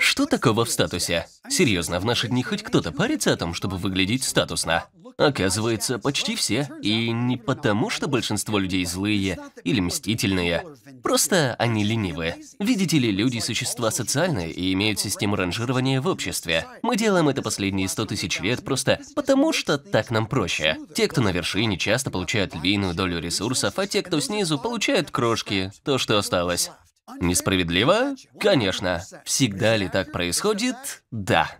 Что такого в статусе? Серьезно, в наши дни хоть кто-то парится о том, чтобы выглядеть статусно? Оказывается, почти все. И не потому, что большинство людей злые или мстительные. Просто они ленивые. Видите ли, люди – существа социальные и имеют систему ранжирования в обществе. Мы делаем это последние 100 тысяч лет просто потому, что так нам проще. Те, кто на вершине, часто получают львиную долю ресурсов, а те, кто снизу, получают крошки, то, что осталось. Несправедливо? Конечно. Всегда ли так происходит? Да.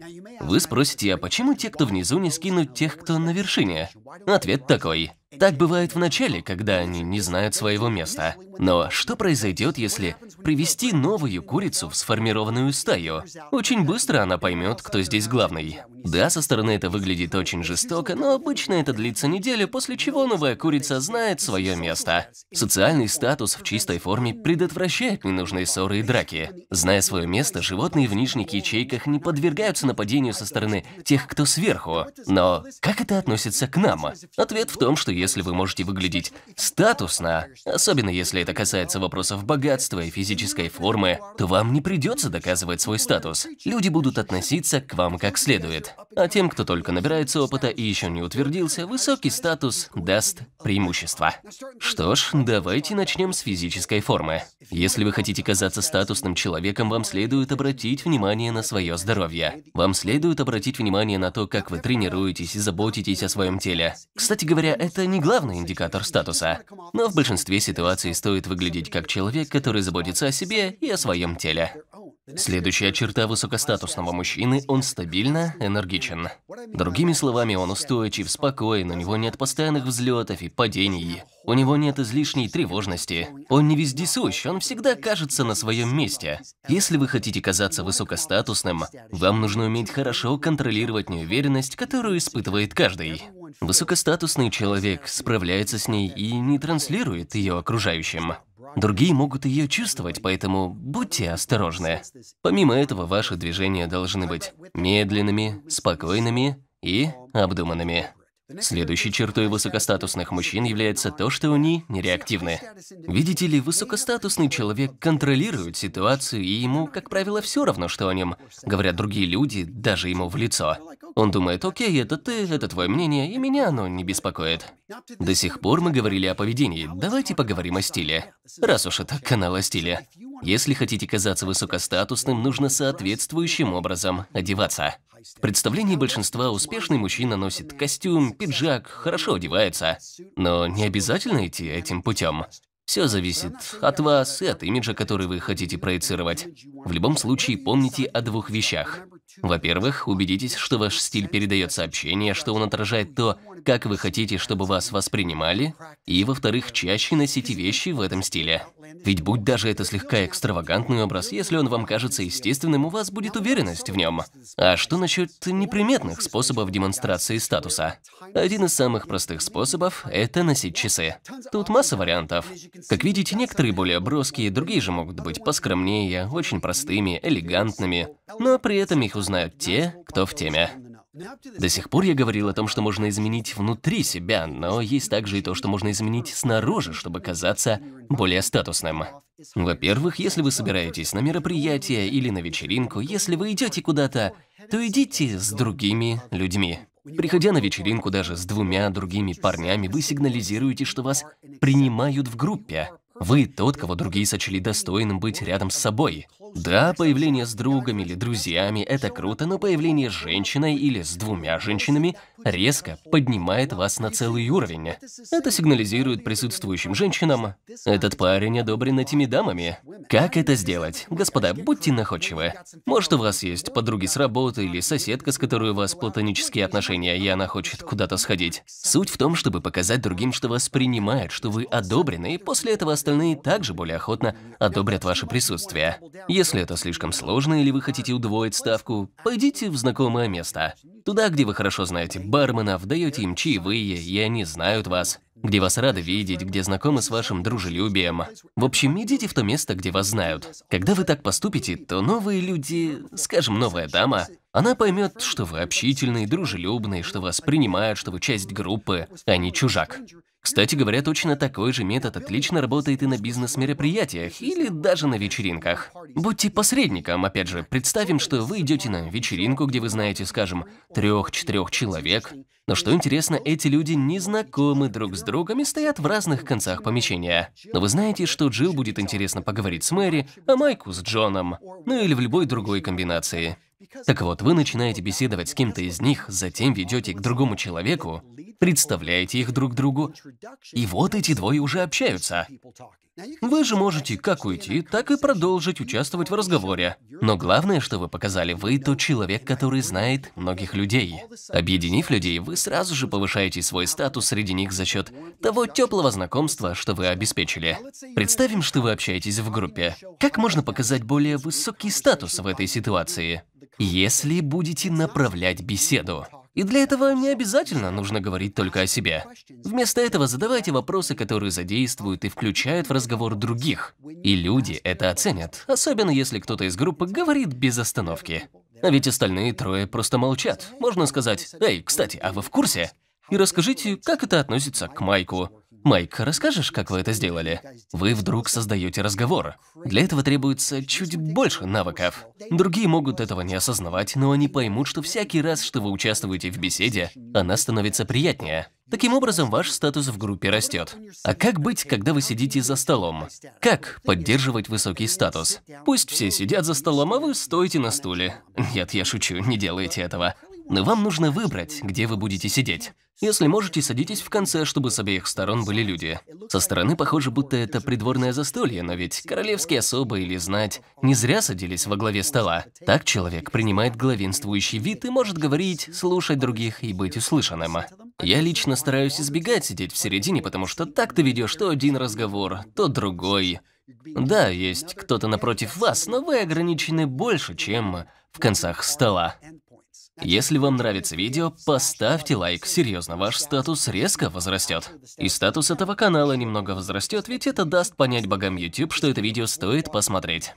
Вы спросите, а почему те, кто внизу, не скинут тех, кто на вершине? Ответ такой. Так бывает в начале, когда они не знают своего места. Но что произойдет, если привести новую курицу в сформированную стаю? Очень быстро она поймет, кто здесь главный. Да, со стороны это выглядит очень жестоко, но обычно это длится неделю, после чего новая курица знает свое место. Социальный статус в чистой форме предотвращает ненужные ссоры и драки. Зная свое место, животные в нижних ячейках не подвергаются нападению со стороны тех, кто сверху. Но как это относится к нам? Ответ в том, что если вы можете выглядеть статусно, особенно если это касается вопросов богатства и физической формы, то вам не придется доказывать свой статус. Люди будут относиться к вам как следует. А тем, кто только набирается опыта и еще не утвердился, высокий статус даст преимущество. Что ж, давайте начнем с физической формы. Если вы хотите казаться статусным человеком, вам следует обратить внимание на свое здоровье. Вам следует обратить внимание на то, как вы тренируетесь и заботитесь о своем теле. Кстати говоря, это не главный индикатор статуса. Но в большинстве ситуаций стоит выглядеть как человек, который заботится о себе и о своем теле. Следующая черта высокостатусного мужчины – он стабильно энергичен. Другими словами, он устойчив, спокоен, у него нет постоянных взлетов и падений. У него нет излишней тревожности. Он не вездесущ, он всегда кажется на своем месте. Если вы хотите казаться высокостатусным, вам нужно уметь хорошо контролировать неуверенность, которую испытывает каждый. Высокостатусный человек справляется с ней и не транслирует ее окружающим. Другие могут ее чувствовать, поэтому будьте осторожны. Помимо этого, ваши движения должны быть медленными, спокойными и обдуманными. Следующей чертой высокостатусных мужчин является то, что они нереактивны. Видите ли, высокостатусный человек контролирует ситуацию, и ему, как правило, все равно, что о нем говорят другие люди, даже ему в лицо. Он думает, окей, это ты, это твое мнение, и меня оно не беспокоит. До сих пор мы говорили о поведении, давайте поговорим о стиле. Раз уж это канал о стиле. Если хотите казаться высокостатусным, нужно соответствующим образом одеваться. В представлении большинства успешный мужчина носит костюм, пиджак, хорошо одевается. Но не обязательно идти этим путем. Все зависит от вас и от имиджа, который вы хотите проецировать. В любом случае, помните о двух вещах. Во-первых, убедитесь, что ваш стиль передает сообщение, что он отражает то, как вы хотите, чтобы вас воспринимали. И, во-вторых, чаще носите вещи в этом стиле. Ведь будь даже это слегка экстравагантный образ, если он вам кажется естественным, у вас будет уверенность в нем. А что насчет неприметных способов демонстрации статуса? Один из самых простых способов – это носить часы. Тут масса вариантов. Как видите, некоторые более броские, другие же могут быть поскромнее, очень простыми, элегантными, но при этом их узнают те, кто в теме. До сих пор я говорил о том, что можно изменить внутри себя, но есть также и то, что можно изменить снаружи, чтобы казаться более статусным. Во-первых, если вы собираетесь на мероприятие или на вечеринку, если вы идете куда-то, то идите с другими людьми. Приходя на вечеринку даже с двумя другими парнями, вы сигнализируете, что вас принимают в группе. Вы тот, кого другие сочли достойным быть рядом с собой. Да, появление с другом или друзьями – это круто, но появление с женщиной или с двумя женщинами резко поднимает вас на целый уровень. Это сигнализирует присутствующим женщинам, этот парень одобрен этими дамами. Как это сделать? Господа, будьте находчивы. Может, у вас есть подруги с работы или соседка, с которой у вас платонические отношения, и она хочет куда-то сходить. Суть в том, чтобы показать другим, что вас принимают, что вы одобрены, и после этого остальные также более охотно одобрят ваше присутствие. Если это слишком сложно или вы хотите удвоить ставку, пойдите в знакомое место. Туда, где вы хорошо знаете барменов, даете им чаевые, и они знают вас. Где вас рады видеть, где знакомы с вашим дружелюбием. В общем, идите в то место, где вас знают. Когда вы так поступите, то новые люди, скажем, новая дама, она поймет, что вы общительный, дружелюбный, что вас принимают, что вы часть группы, а не чужак. Кстати говоря, точно такой же метод отлично работает и на бизнес-мероприятиях или даже на вечеринках. Будьте посредником, опять же, представим, что вы идете на вечеринку, где вы знаете, скажем, трех-четырех человек. Но что интересно, эти люди не знакомы друг с другом и стоят в разных концах помещения. Но вы знаете, что Джилл будет интересно поговорить с Мэри, а Майку с Джоном, ну или в любой другой комбинации. Так вот, вы начинаете беседовать с кем-то из них, затем ведете к другому человеку, представляете их друг другу, и вот эти двое уже общаются. Вы же можете как уйти, так и продолжить участвовать в разговоре. Но главное, что вы показали, вы тот человек, который знает многих людей. Объединив людей, вы сразу же повышаете свой статус среди них за счет того теплого знакомства, что вы обеспечили. Представим, что вы общаетесь в группе. Как можно показать более высокий статус в этой ситуации? если будете направлять беседу. И для этого не обязательно нужно говорить только о себе. Вместо этого задавайте вопросы, которые задействуют и включают в разговор других. И люди это оценят, особенно если кто-то из группы говорит без остановки. А ведь остальные трое просто молчат. Можно сказать, «Эй, кстати, а вы в курсе?» И расскажите, как это относится к Майку. Майк, расскажешь, как вы это сделали? Вы вдруг создаете разговор. Для этого требуется чуть больше навыков. Другие могут этого не осознавать, но они поймут, что всякий раз, что вы участвуете в беседе, она становится приятнее. Таким образом, ваш статус в группе растет. А как быть, когда вы сидите за столом? Как поддерживать высокий статус? Пусть все сидят за столом, а вы стоите на стуле. Нет, я шучу, не делайте этого. Но вам нужно выбрать, где вы будете сидеть. Если можете, садитесь в конце, чтобы с обеих сторон были люди. Со стороны похоже, будто это придворное застолье, но ведь королевские особы или знать не зря садились во главе стола. Так человек принимает главенствующий вид и может говорить, слушать других и быть услышанным. Я лично стараюсь избегать сидеть в середине, потому что так ты ведешь то один разговор, то другой. Да, есть кто-то напротив вас, но вы ограничены больше, чем в концах стола. Если вам нравится видео, поставьте лайк, серьезно, ваш статус резко возрастет. И статус этого канала немного возрастет, ведь это даст понять богам YouTube, что это видео стоит посмотреть.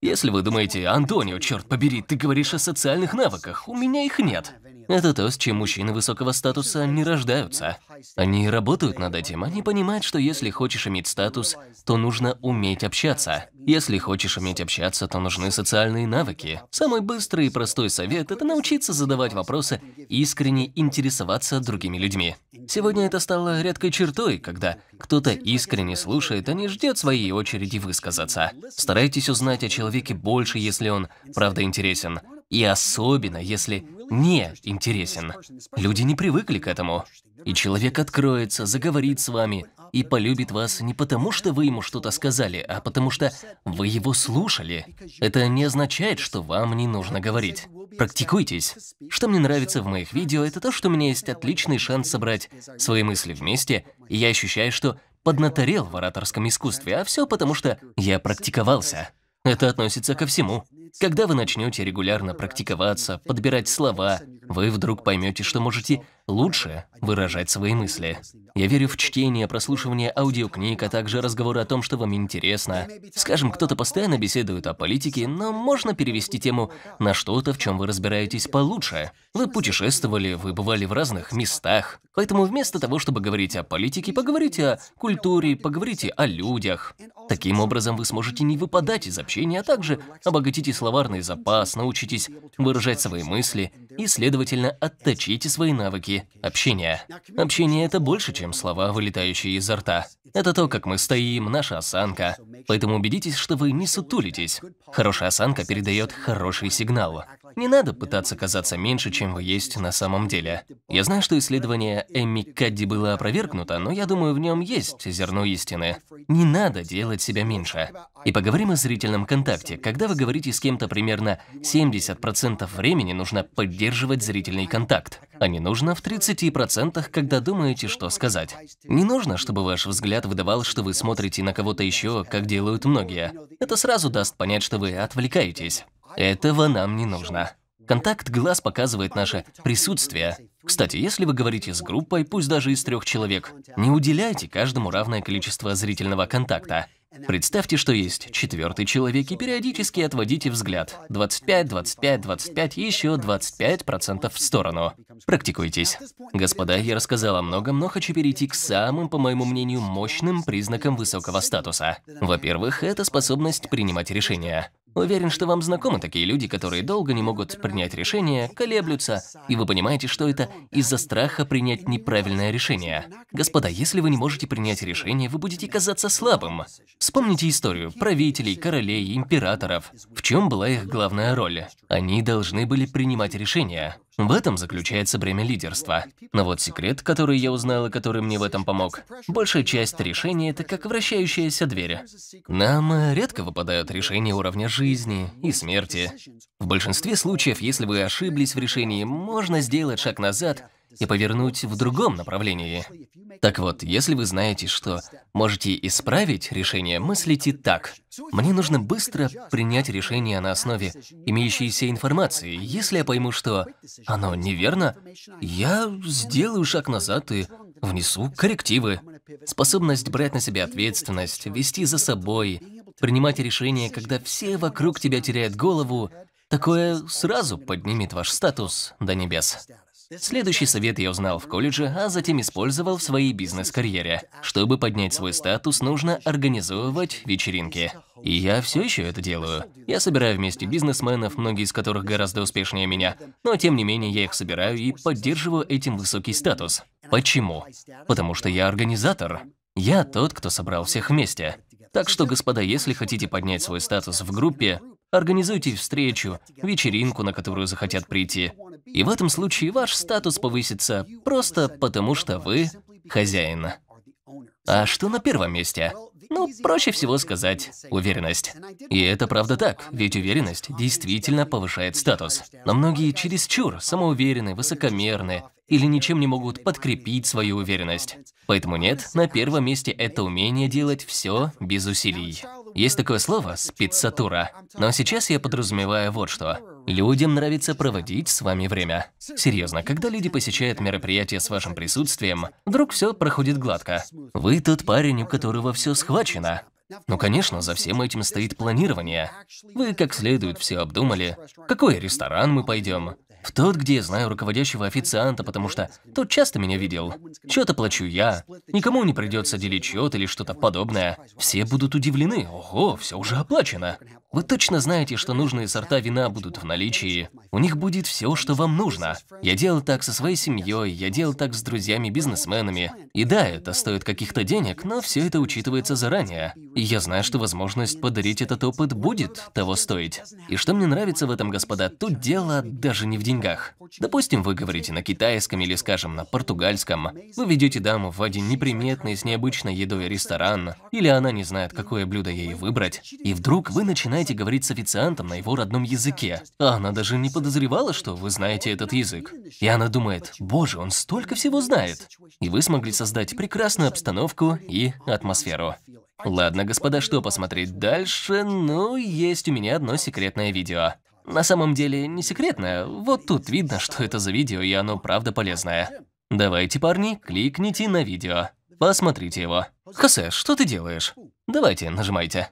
Если вы думаете, Антонио, черт побери, ты говоришь о социальных навыках, у меня их нет. Это то, с чем мужчины высокого статуса не рождаются. Они работают над этим, они понимают, что если хочешь иметь статус, то нужно уметь общаться. Если хочешь уметь общаться, то нужны социальные навыки. Самый быстрый и простой совет – это научиться задавать вопросы и искренне интересоваться другими людьми. Сегодня это стало редкой чертой, когда кто-то искренне слушает, а не ждет своей очереди высказаться. Старайтесь узнать о человеке больше, если он правда интересен. И особенно, если не интересен. Люди не привыкли к этому. И человек откроется, заговорит с вами и полюбит вас не потому, что вы ему что-то сказали, а потому что вы его слушали. Это не означает, что вам не нужно говорить. Практикуйтесь. Что мне нравится в моих видео, это то, что у меня есть отличный шанс собрать свои мысли вместе, и я ощущаю, что поднаторел в ораторском искусстве, а все потому, что я практиковался. Это относится ко всему. Когда вы начнете регулярно практиковаться, подбирать слова, вы вдруг поймете, что можете лучше выражать свои мысли. Я верю в чтение, прослушивание аудиокниг, а также разговоры о том, что вам интересно. Скажем, кто-то постоянно беседует о политике, но можно перевести тему на что-то, в чем вы разбираетесь получше. Вы путешествовали, вы бывали в разных местах. Поэтому вместо того, чтобы говорить о политике, поговорите о культуре, поговорите о людях. Таким образом, вы сможете не выпадать из общения, а также обогатите словарный запас, научитесь выражать свои мысли и, следовательно, отточите свои навыки навыки общения. Общение – это больше, чем слова, вылетающие изо рта. Это то, как мы стоим, наша осанка. Поэтому убедитесь, что вы не сутулитесь. Хорошая осанка передает хороший сигнал. Не надо пытаться казаться меньше, чем вы есть на самом деле. Я знаю, что исследование Эмми Кадди было опровергнуто, но я думаю, в нем есть зерно истины. Не надо делать себя меньше. И поговорим о зрительном контакте. Когда вы говорите с кем-то примерно 70% времени, нужно поддерживать зрительный контакт. А не нужно в 30%, когда думаете, что сказать. Не нужно, чтобы ваш взгляд выдавал, что вы смотрите на кого-то еще, как делают многие. Это сразу даст понять, что вы отвлекаетесь. Этого нам не нужно. Контакт глаз показывает наше присутствие. Кстати, если вы говорите с группой, пусть даже из трех человек, не уделяйте каждому равное количество зрительного контакта. Представьте, что есть четвертый человек и периодически отводите взгляд. 25, 25, 25 и еще 25% процентов в сторону. Практикуйтесь. Господа, я рассказал о многом, но хочу перейти к самым, по моему мнению, мощным признакам высокого статуса. Во-первых, это способность принимать решения. Уверен, что вам знакомы такие люди, которые долго не могут принять решение, колеблются, и вы понимаете, что это из-за страха принять неправильное решение. Господа, если вы не можете принять решение, вы будете казаться слабым. Вспомните историю правителей, королей, императоров. В чем была их главная роль? Они должны были принимать решения. В этом заключается бремя лидерства. Но вот секрет, который я узнал и который мне в этом помог. Большая часть решений – это как вращающаяся дверь. Нам э, редко выпадают решения уровня жизни и смерти. В большинстве случаев, если вы ошиблись в решении, можно сделать шаг назад – и повернуть в другом направлении. Так вот, если вы знаете, что можете исправить решение, мыслите так. Мне нужно быстро принять решение на основе имеющейся информации. Если я пойму, что оно неверно, я сделаю шаг назад и внесу коррективы. Способность брать на себя ответственность, вести за собой, принимать решения, когда все вокруг тебя теряют голову, такое сразу поднимет ваш статус до небес. Следующий совет я узнал в колледже, а затем использовал в своей бизнес-карьере. Чтобы поднять свой статус, нужно организовывать вечеринки. И я все еще это делаю. Я собираю вместе бизнесменов, многие из которых гораздо успешнее меня, но тем не менее я их собираю и поддерживаю этим высокий статус. Почему? Потому что я организатор. Я тот, кто собрал всех вместе. Так что, господа, если хотите поднять свой статус в группе, организуйте встречу, вечеринку, на которую захотят прийти. И в этом случае ваш статус повысится просто потому, что вы хозяин. А что на первом месте? Ну, проще всего сказать уверенность. И это правда так, ведь уверенность действительно повышает статус. Но многие чересчур самоуверены, высокомерны или ничем не могут подкрепить свою уверенность. Поэтому нет, на первом месте это умение делать все без усилий. Есть такое слово – спецатура. Но сейчас я подразумеваю вот что. Людям нравится проводить с вами время. Серьезно, когда люди посещают мероприятие с вашим присутствием, вдруг все проходит гладко. Вы тот парень, у которого все схвачено. Ну, конечно, за всем этим стоит планирование. Вы как следует все обдумали, какой ресторан мы пойдем, в тот, где я знаю руководящего официанта, потому что тот часто меня видел. Чё-то плачу я. Никому не придется делить счет или что-то подобное. Все будут удивлены. Ого, все уже оплачено. Вы точно знаете, что нужные сорта вина будут в наличии. У них будет все, что вам нужно. Я делал так со своей семьей, я делал так с друзьями-бизнесменами. И да, это стоит каких-то денег, но все это учитывается заранее. И я знаю, что возможность подарить этот опыт будет того стоить. И что мне нравится в этом, господа, тут дело даже не в деньгах деньгах. Допустим, вы говорите на китайском или, скажем, на португальском. Вы ведете даму в один неприметный с необычной едой ресторан, или она не знает, какое блюдо ей выбрать. И вдруг вы начинаете говорить с официантом на его родном языке. А она даже не подозревала, что вы знаете этот язык. И она думает, боже, он столько всего знает. И вы смогли создать прекрасную обстановку и атмосферу. Ладно, господа, что посмотреть дальше? Ну, есть у меня одно секретное видео. На самом деле не секретное, вот тут видно, что это за видео и оно правда полезное. Давайте, парни, кликните на видео. Посмотрите его. Хосе, что ты делаешь? Давайте, нажимайте.